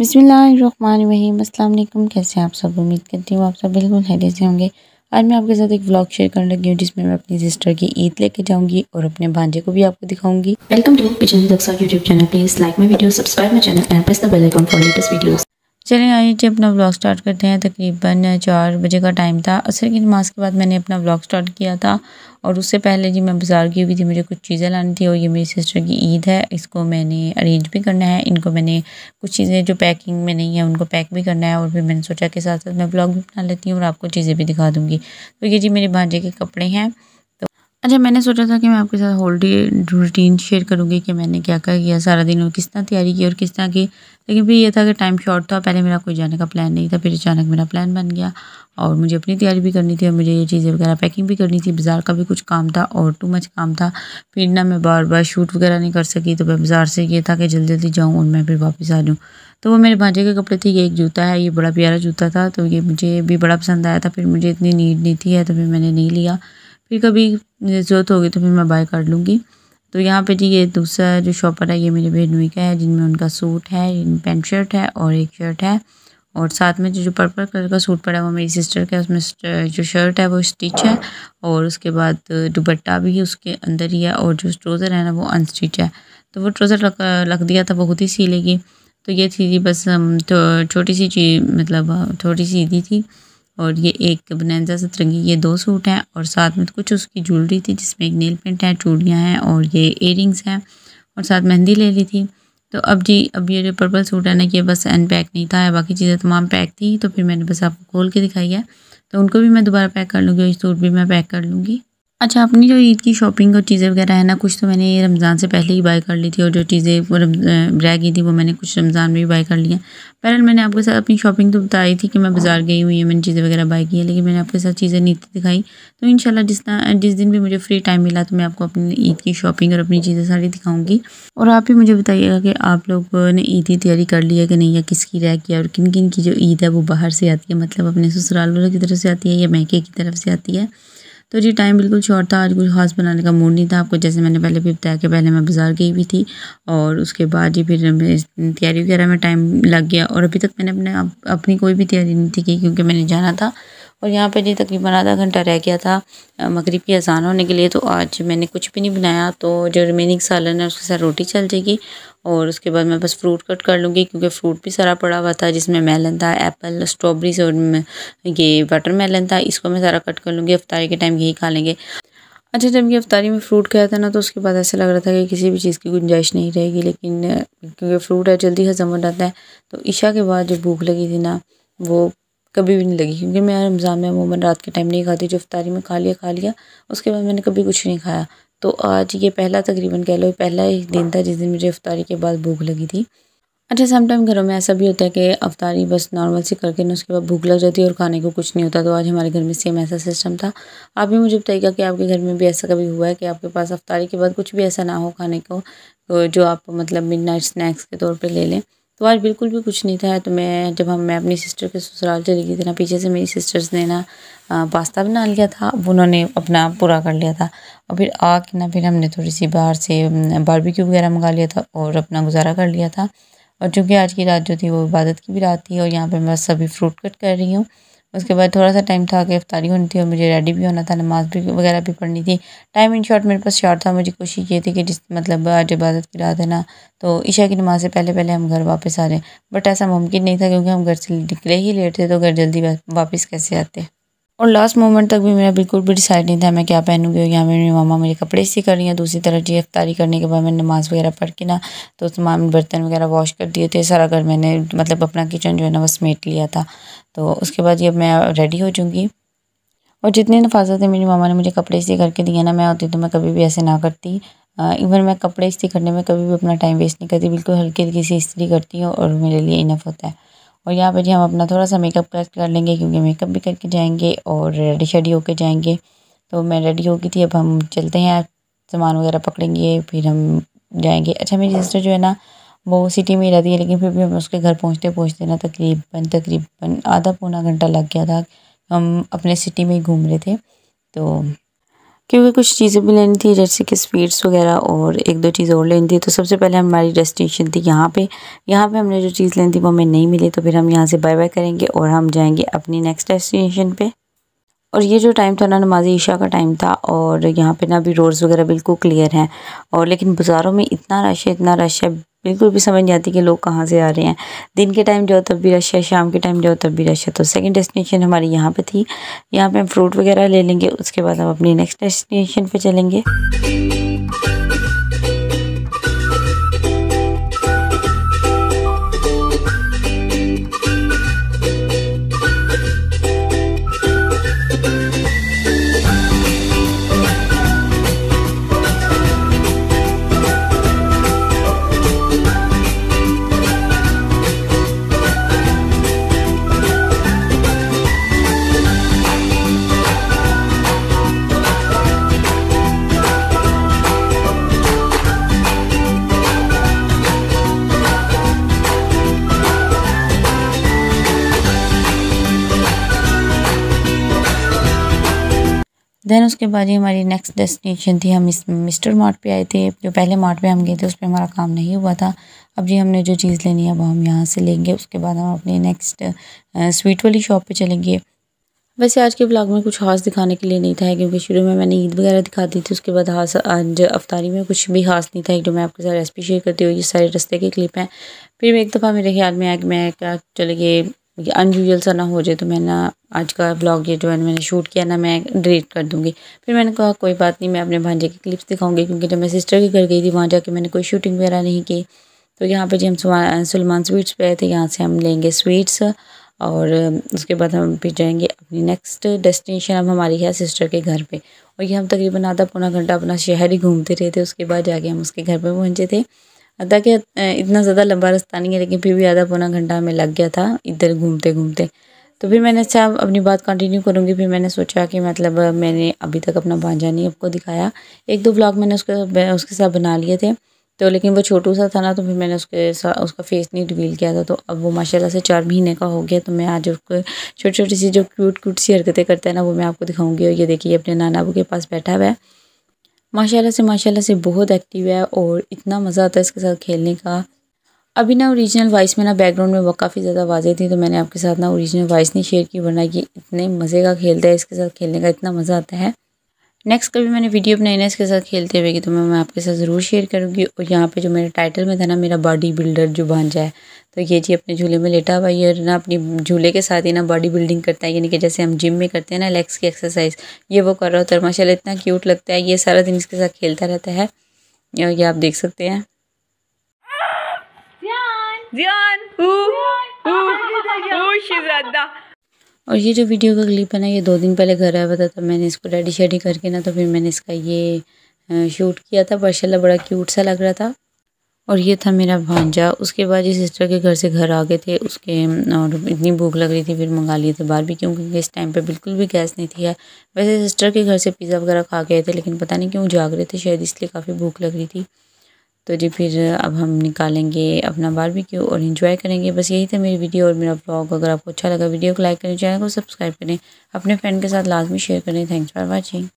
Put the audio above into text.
बसमिलीम कैसे आप सब उम्मीद करती हूँ आप सब बिल्कुल खैरियत से होंगे आज मैं आपके साथ एक व्लॉग शेयर करने लगी हूँ जिसमें मैं अपनी सिस्टर की ईद लेके जाऊंगी और अपने भांजे को भी आपको दिखाऊंगी welcome to kitchen YouTube channel please like my video subscribe my channel and press the bell icon for latest videos चलिए आइए अपना व्लॉग स्टार्ट करते हैं तकरीबन चार बजे का टाइम था असर की नमाज के बाद मैंने अपना व्लॉग स्टार्ट किया था और उससे पहले जी मैं बाज़ार गई हुई थी मुझे कुछ चीज़ें लानी थी और ये मेरी सिस्टर की ईद है इसको मैंने अरेंज भी करना है इनको मैंने कुछ चीज़ें जो पैकिंग में नहीं है उनको पैक भी करना है और फिर मैंने सोचा के साथ साथ मैं ब्लॉग भी बना लेती हूँ और आपको चीज़ें भी दिखा दूँगी तो ये जी मेरे भांजे के कपड़े हैं अच्छा मैंने सोचा था कि मैं आपके साथ होल डे रूटीन शेयर करूँगी कि मैंने क्या क्या किया सारा दिन और किस तरह तैयारी की और किस तरह की लेकिन फिर ये था कि टाइम शॉर्ट था पहले मेरा कोई जाने का प्लान नहीं था फिर अचानक मेरा प्लान बन गया और मुझे अपनी तैयारी भी करनी थी और मुझे ये चीज़ें वगैरह पैकिंग भी करनी थी बाज़ार का भी कुछ काम था और टू मच काम था फिर ना मैं बार बार शूट वगैरह नहीं कर सकी तो मैं बाज़ार से ये था कि जल्दी जल्दी जाऊँ और मैं फिर वापस आ जाऊँ तो वो मेरे भांजे के कपड़े थे ये एक जूता है ये बड़ा प्यारा जूता था तो ये मुझे भी बड़ा पसंद आया था फिर मुझे इतनी नीड नहीं थी तो फिर मैंने नहीं लिया फिर कभी मुझे ज़रूरत होगी तो फिर मैं बाय कर लूँगी तो यहाँ पे जी ये दूसरा जो शॉपर है ये मेरी बहनोई का है जिनमें उनका सूट है पेंट शर्ट है और एक शर्ट है और साथ में जो जो पर्पल कलर का सूट पड़ा है वो मेरी सिस्टर का है उसमें जो शर्ट है वो स्टिच है और उसके बाद दुपट्टा भी उसके अंदर ही है और जो ट्रोज़र है ना वो अनस्टिच है तो वो ट्रोज़र लग, लग दिया था बहुत ही सी लेगी तो ये थी जी बस तो छोटी सी चीज मतलब छोटी सी दी थी और ये एक बनैजा सतरंगी ये दो सूट हैं और साथ में तो कुछ उसकी ज्वेलरी थी जिसमें एक नेल पेंट है चूड़ियाँ हैं और ये इयररिंग्स हैं और साथ मेहंदी ले ली थी तो अब जी अब ये जो पर्पल सूट है ना कि बस अनपैक नहीं था बाकी चीज़ें तमाम पैक थी तो फिर मैंने बस आपको खोल के दिखाई है तो उनको भी मैं दोबारा पैक कर लूँगी और सूट भी मैं पैक कर लूँगी अच्छा अपनी जो ईद की शॉपिंग और चीज़ें वगैरह है ना कुछ तो मैंने रमज़ान से पहले ही बाय कर ली थी और जो चीज़ें वो रह गई थी वो मैंने कुछ रमज़ान में भी बाय कर लिया पहले मैंने आपके साथ अपनी शॉपिंग तो बताई थी कि मैं बाज़ार गई हुई है मैंने चीज़ें वगैरह बाय की है लेकिन मैंने आपके साथ चीज़ें नहीं दिखाई तो इन जिस जिस दिन भी मुझे फ्री टाइम मिला तो मैं आपको अपनी ईद की शॉपिंग और अपनी चीज़ें सारी दिखाऊँगी और आप भी मुझे बताइएगा कि आप लोगों ने ईद की तैयारी कर ली है कि नहीं या किसकी रह गया और किन किन की जो ईद है वो बाहर से आती है मतलब अपने ससुराल वालों की तरफ से आती है या महके की तरफ से आती है तो जी टाइम बिल्कुल शॉर्ट था आज कुछ खास बनाने का मूड नहीं था आपको जैसे मैंने पहले भी बताया कि पहले मैं बाज़ार गई हुई थी और उसके बाद जी फिर तैयारी वगैरह में टाइम लग गया और अभी तक मैंने अपने अपनी कोई भी तैयारी नहीं थी की क्योंकि मैंने जाना था और यहाँ पर जी तकरीबन आधा घंटा रह गया था मगरब की अजान होने के लिए तो आज मैंने कुछ भी नहीं बनाया तो जो रिमेनिंग सालन है उसके साथ रोटी चल जाएगी और उसके बाद मैं बस फ्रूट कट कर लूँगी क्योंकि फ्रूट भी सारा पड़ा हुआ था जिसमें मेलन था एप्पल स्ट्रॉबेरीज और ये वाटर मेलन था इसको मैं सारा कट कर लूँगी अफ्तारी के टाइम यही खा लेंगे अच्छा जब ये अफ्तारी में फ्रूट खाया था ना तो उसके बाद ऐसा लग रहा था कि किसी भी चीज़ की गुंजाइश नहीं रहेगी लेकिन क्योंकि फ्रूट है जल्दी हजम हो जाता है तो ईशा के बाद जो भूख लगी थी ना वो कभी भी नहीं लगी क्योंकि मैं रमज़ान में अमूमन रात के टाइम नहीं खाती जो अफ्तारी में खा लिया खा लिया उसके बाद मैंने कभी कुछ नहीं खाया तो आज ये पहला तकरीबन कह लो पहला ही दिन था जिस दिन मुझे अफ्तारी के बाद भूख लगी थी अच्छा समटाइम घरों में ऐसा भी होता है कि अफ्तारी बस नॉर्मल सी करके ना उसके बाद भूख लग जाती है और खाने को कुछ नहीं होता तो आज हमारे घर में सेम ऐसा सिस्टम था आप भी मुझे बताइएगा कि आपके घर में भी ऐसा कभी हुआ है कि आपके पास अफ्तारी के बाद कुछ भी ऐसा ना हो खाने को तो जो आप मतलब मिड स्नैक्स के तौर पर ले लें तो आज बिल्कुल भी कुछ नहीं था तो मैं जब हम मैं अपनी सिस्टर के ससुराल चली गई थी ना पीछे से मेरी सिस्टर्स ने ना पास्ता बना लिया था उन्होंने अपना पूरा कर लिया था और फिर आके ना फिर हमने थोड़ी सी बाहर से बारबेक्यू वगैरह मंगा लिया था और अपना गुजारा कर लिया था और चूँकि आज की रात जो थी वो इबादत की भी रात थी और यहाँ पर मैं सभी फ्रूट कट कर रही हूँ उसके बाद थोड़ा सा टाइम था कि अफ्तारी होनी थी और मुझे रेडी भी होना था नमाज भी वगैरह भी पढ़नी थी टाइम इन शॉर्ट मेरे पास शॉर्ट था मुझे कोशिश ये थी कि जिस मतलब आज इबादत की रात है ना तो ईशा की नमाज से पहले पहले हम घर वापस आ रहे हैं बट ऐसा मुमकिन नहीं था क्योंकि हम घर से निकले ही लेट थे तो घर जल्दी वापस कैसे आते और लास्ट मोमेंट तक भी मेरा बिल्कुल भी डिसाइड नहीं था मैं क्या पहनूंगी और यहाँ मेरी मामा मेरे कपड़े सी कर रही हैं दूसरी तरफ जी अफ्तारी करने के बाद मैंने नमाज़ वगैरह पढ़ के ना तो तमाम बर्तन वगैरह वॉश कर दिए थे सारा घर मैंने मतलब अपना किचन जो है ना वो समेट लिया था तो उसके बाद ये मैं रेडी हो जाऊँगी और जितनी नफाजतें मेरी मामा ने मुझे कपड़े सी करके दिए ना मैं होती तो मैं कभी भी ऐसे ना करती इवन मैं कपड़े इस्त्री करने में कभी भी अपना टाइम वेस्ट नहीं करती बिल्कुल हल्की हल्की सी इस्त्री करती हूँ और मेरे लिए इनफ होता है और यहाँ पे जी हम अपना थोड़ा सा मेकअप करेक्ट कर लेंगे क्योंकि मेकअप भी करके जाएंगे और रेडी शेडी होके जाएंगे तो मैं रेडी हो गई थी अब हम चलते हैं सामान वगैरह पकड़ेंगे फिर हम जाएंगे अच्छा मेरी सिस्टर जो है ना वो सिटी में ही रहती है लेकिन फिर भी हम उसके घर पहुँचते पहुँचते ना तकरीबन तकरीबन आधा पौना घंटा लग गया था हम अपने सिटी में ही घूम रहे थे तो क्योंकि कुछ चीज़ें भी लेनी थी जैसे कि स्वीट्स वगैरह और एक दो चीज़ और लेनी थी तो सबसे पहले हमारी डेस्टिनेशन थी यहाँ पे यहाँ पे हमने जो चीज़ लेनी थी वो हमें नहीं मिली तो फिर हम यहाँ से बाय बाय करेंगे और हम जाएंगे अपनी नेक्स्ट डेस्टिनेशन पे और ये जो टाइम था ना नमाज ईशा का टाइम था और यहाँ पर ना अभी रोड्स वगैरह बिल्कुल क्लियर हैं और लेकिन बाज़ारों में इतना रश है इतना रश है बिल्कुल भी समझ नहीं आती कि लोग कहाँ से आ रहे हैं दिन के टाइम जाओ तब भी रश है शाम के टाइम जाओ तब भी रश है तो सेकंड डेस्टिनेशन हमारी यहाँ पे थी यहाँ पे हम फ्रूट वगैरह ले लेंगे उसके बाद हम अपनी नेक्स्ट डेस्टिनेशन पे चलेंगे देन उसके बाद ही हमारी नेक्स्ट डेस्टिनेशन थी हम इस मिस्टर मार्ट पे आए थे जो पहले मार्ट पे हम गए थे उस पर हमारा काम नहीं हुआ था अब जी हमने जो चीज़ लेनी है वो हम यहाँ से लेंगे उसके बाद हम अपने नेक्स्ट स्वीट वाली शॉप पे चलेंगे वैसे आज के ब्लॉग में कुछ खास दिखाने के लिए नहीं था क्योंकि शुरू में मैंने ईद वगैरह दिखा दी थी उसके बाद हाँ आज अफ्तारी में कुछ भी खास नहीं था जो मैं आपके साथ रेसिपी शेयर करती हूँ ये सारे रस्ते के क्लिप हैं फिर एक दफ़ा मेरे ख्याल में आया कि मैं क्या चले गए ये अनयूजल सा ना हो जाए तो मैं ना आज का ब्लॉग ये जो है मैंने शूट किया ना मैं डिलीट कर दूँगी फिर मैंने कहा कोई बात नहीं मैं अपने भांजे की क्लिप्स दिखाऊंगी क्योंकि जब मैं सिस्टर के घर गई थी वहाँ जाके मैंने कोई शूटिंग वगैरह नहीं की तो यहाँ पर जी हम सलमान स्वीट्स पे थे यहाँ से हम लेंगे स्वीट्स और उसके बाद हम फिर जाएंगे अपनी नेक्स्ट डेस्टिनेशन अब हमारी है सिस्टर के घर पे और ये हम तकरीबन आधा पौना घंटा अपना शहर ही घूमते रहे थे उसके बाद जाके हम उसके घर पे पहुँचे थे अदा क्या इतना ज़्यादा लंबा रास्ता नहीं है लेकिन फिर भी आधा पौना घंटा हमें लग गया था इधर घूमते घूमते तो फिर मैंने अच्छा अपनी बात कंटिन्यू करूँगी फिर मैंने सोचा कि मतलब मैंने अभी तक अपना भांजा नहीं आपको दिखाया एक दो ब्लॉग मैंने उसके उसके साथ बना लिए थे तो लेकिन वो छोटू सा था ना तो फिर मैंने उसके साथ उसका फेस नहीं रिवील किया था तो अब वो माशाल्लाह से चार महीने का हो गया तो मैं आज उसको छोटी छोटी सी जो क्यूट क्यूट सी हरकतें करता है ना वो मैं आपको दिखाऊंगी और ये देखिए अपने नाना अबू के पास बैठा हुआ है माशाल्लाह से माशाल्लाह से बहुत एक्टिव है और इतना मज़ा आता है इसके साथ खेलने का अभी ना ओरिजिनल वॉइस में ना बैकग्राउंड में वो काफ़ी ज़्यादा वाजे थी तो मैंने आपके साथ ना ओरिजिनल वॉइस नहीं शेयर की वरना ये इतने मज़े का खेलता है इसके साथ खेलने का इतना मज़ा आता है नेक्स्ट कभी मैंने वीडियो बनाई इसके साथ खेलते हुए कि तो मैं आपके साथ ज़रूर शेयर करूँगी और यहाँ पे जो मेरे टाइटल में था ना मेरा बॉडी बिल्डर जो भांजा है तो ये जी अपने झूले में लेटा हुआ है ना अपनी झूले के साथ ही ना बॉडी बिल्डिंग करता है यानी कि जैसे हम जिम में करते हैं ना लेग्स की एक्सरसाइज ये वो कर रहा होता है माशाला इतना क्यूट लगता है ये सारा दिन इसके साथ खेलता रहता है ये आप देख सकते हैं और ये जो वीडियो का क्लिप है ना ये दो दिन पहले घर आया हुआ था तो मैंने इसको रेडी शेडी करके ना तो फिर मैंने इसका ये शूट किया था माशाला बड़ा क्यूट सा लग रहा था और ये था मेरा भांजा उसके बाद ये सिस्टर के घर से घर आ गए थे उसके और इतनी भूख लग रही थी फिर मंगा लिए थे बाहर भी क्योंकि इस टाइम पे बिल्कुल भी गैस नहीं थी है वैसे सिस्टर के घर से पिज़्ज़ा वगैरह खा गए थे लेकिन पता नहीं क्यों जाग रहे थे शायद इसलिए काफ़ी भूख लग रही थी तो जी फिर अब हम निकालेंगे अपना बारबेक्यू और इन्जॉय करेंगे बस यही था मेरी वीडियो और मेरा ब्लॉग अगर आपको अच्छा लगा वीडियो को लाइक करें चैनल को सब्सक्राइब करें अपने फ्रेंड के साथ लाजमी शेयर करें थैंक्स फॉर वॉचिंग